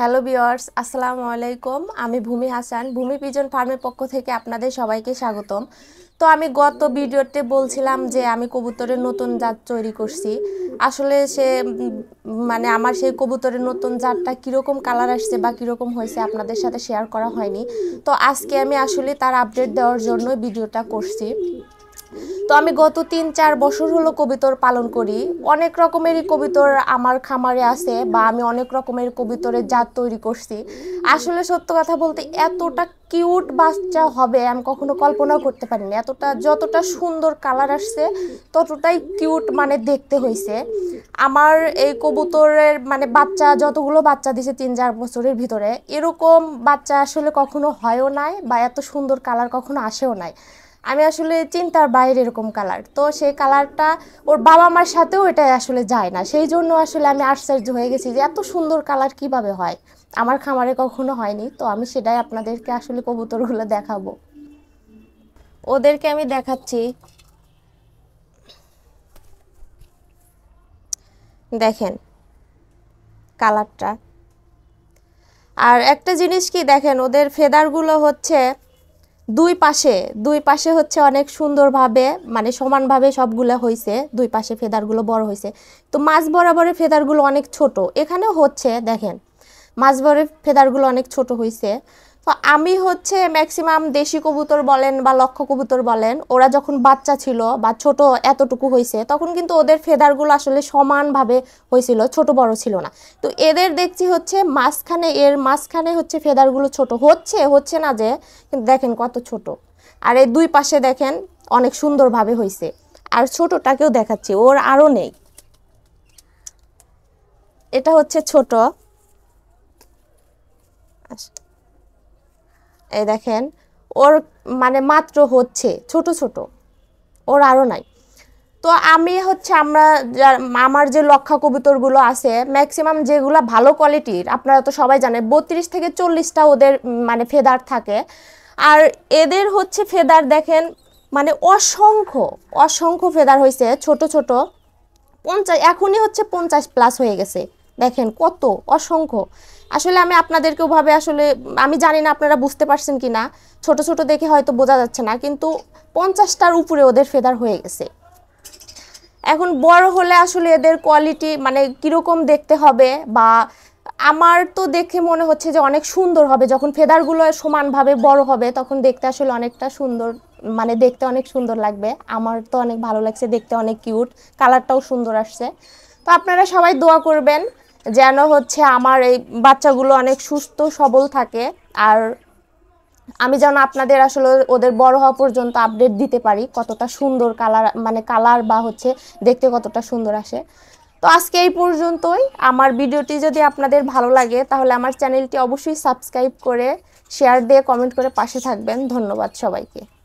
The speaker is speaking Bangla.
হ্যালো বিয়ার্স আসসালামু আলাইকুম আমি ভূমি হাসান ভূমি পিজন ফার্মের পক্ষ থেকে আপনাদের সবাইকে স্বাগতম তো আমি গত ভিডিওতে বলছিলাম যে আমি কবুতরের নতুন জাত তৈরি করছি আসলে সে মানে আমার সেই কবুতরের নতুন জাতটা কীরকম কালার আসছে বা কীরকম হয়েছে আপনাদের সাথে শেয়ার করা হয়নি তো আজকে আমি আসলে তার আপডেট দেওয়ার জন্য ভিডিওটা করছি তো আমি গত তিন চার বছর হলো কবিতর পালন করি অনেক রকমেরই কবিতর আমার খামারে আছে বা আমি অনেক রকমের কবিতরের জাত তৈরি করছি আসলে সত্য কথা বলতে এতটা কিউট বাচ্চা হবে আমি কখনো কল্পনাও করতে পারিনি এতটা যতটা সুন্দর কালার আসছে ততটাই কিউট মানে দেখতে হয়েছে আমার এই কবুতরের মানে বাচ্চা যতগুলো বাচ্চা দিছে তিন চার বছরের ভিতরে এরকম বাচ্চা আসলে কখনো হয়ও নাই বা এত সুন্দর কালার কখনো আসেও নাই আমি আসলে চিন্তার বাইরে এরকম কালার তো সেই কালারটা ওর বাবা মার সাথেও এটা আসলে যায় না সেই জন্য আসলে আমি আশ্চর্য হয়ে গেছি যে এত সুন্দর কালার কিভাবে হয় আমার খামারে কখনো হয়নি তো আমি সেটাই আপনাদেরকে আসলে কবুতরগুলো দেখাবো ওদেরকে আমি দেখাচ্ছি দেখেন কালারটা আর একটা জিনিস কি দেখেন ওদের ফেদারগুলো হচ্ছে দুই পাশে দুই পাশে হচ্ছে অনেক সুন্দরভাবে মানে সমানভাবে সবগুলো হয়েছে দুই পাশে ফেদারগুলো বড় হয়েছে তো মাছ বরাবরের ফেদারগুলো অনেক ছোট এখানেও হচ্ছে দেখেন মাছ বরের ফেদারগুলো অনেক ছোট হয়েছে তো আমি হচ্ছে ম্যাক্সিমাম দেশি কবুতর বলেন বা লক্ষ্য কবুতর বলেন ওরা যখন বাচ্চা ছিল বা ছোট এতটুকু হয়েছে তখন কিন্তু ওদের ফেদারগুলো আসলে সমানভাবে হয়েছিল ছোট বড় ছিল না তো এদের দেখছি হচ্ছে মাঝখানে এর মাঝখানে হচ্ছে ফেদারগুলো ছোট হচ্ছে হচ্ছে না যে কিন্তু দেখেন কত ছোট আর এই দুই পাশে দেখেন অনেক সুন্দরভাবে হয়েছে আর ছোটটাকেও দেখাচ্ছি ওর আরও নেই এটা হচ্ছে ছোট আচ্ছা এই দেখেন ওর মানে মাত্র হচ্ছে ছোট ছোট ওর আরও নাই তো আমি হচ্ছে আমরা আমার যে লক্ষা কবুতরগুলো আছে ম্যাক্সিমাম যেগুলো ভালো কোয়ালিটির আপনারা তো সবাই জানেন বত্রিশ থেকে চল্লিশটা ওদের মানে ফেদার থাকে আর এদের হচ্ছে ফেদার দেখেন মানে অসংখ্য অসংখ্য ফেদার হয়েছে ছোট ছোট পঞ্চাশ এখনই হচ্ছে পঞ্চাশ প্লাস হয়ে গেছে দেখেন কত অসংখ্য আসলে আমি আপনাদেরকে ওভাবে আসলে আমি জানি না আপনারা বুঝতে পারছেন কি না ছোট ছোট দেখে হয়তো বোঝা যাচ্ছে না কিন্তু পঞ্চাশটার উপরে ওদের ফেদার হয়ে গেছে এখন বড় হলে আসলে এদের কোয়ালিটি মানে কীরকম দেখতে হবে বা আমার তো দেখে মনে হচ্ছে যে অনেক সুন্দর হবে যখন ফেদারগুলো সমানভাবে বড় হবে তখন দেখতে আসলে অনেকটা সুন্দর মানে দেখতে অনেক সুন্দর লাগবে আমার তো অনেক ভালো লাগছে দেখতে অনেক কিউট কালারটাও সুন্দর আসছে তো আপনারা সবাই দোয়া করবেন যেন হচ্ছে আমার এই বাচ্চাগুলো অনেক সুস্থ সবল থাকে আর আমি যেন আপনাদের আসলে ওদের বড় হওয়া পর্যন্ত আপডেট দিতে পারি কতটা সুন্দর কালার মানে কালার বা হচ্ছে দেখতে কতটা সুন্দর আসে তো আজকে এই পর্যন্তই আমার ভিডিওটি যদি আপনাদের ভালো লাগে তাহলে আমার চ্যানেলটি অবশ্যই সাবস্ক্রাইব করে শেয়ার দিয়ে কমেন্ট করে পাশে থাকবেন ধন্যবাদ সবাইকে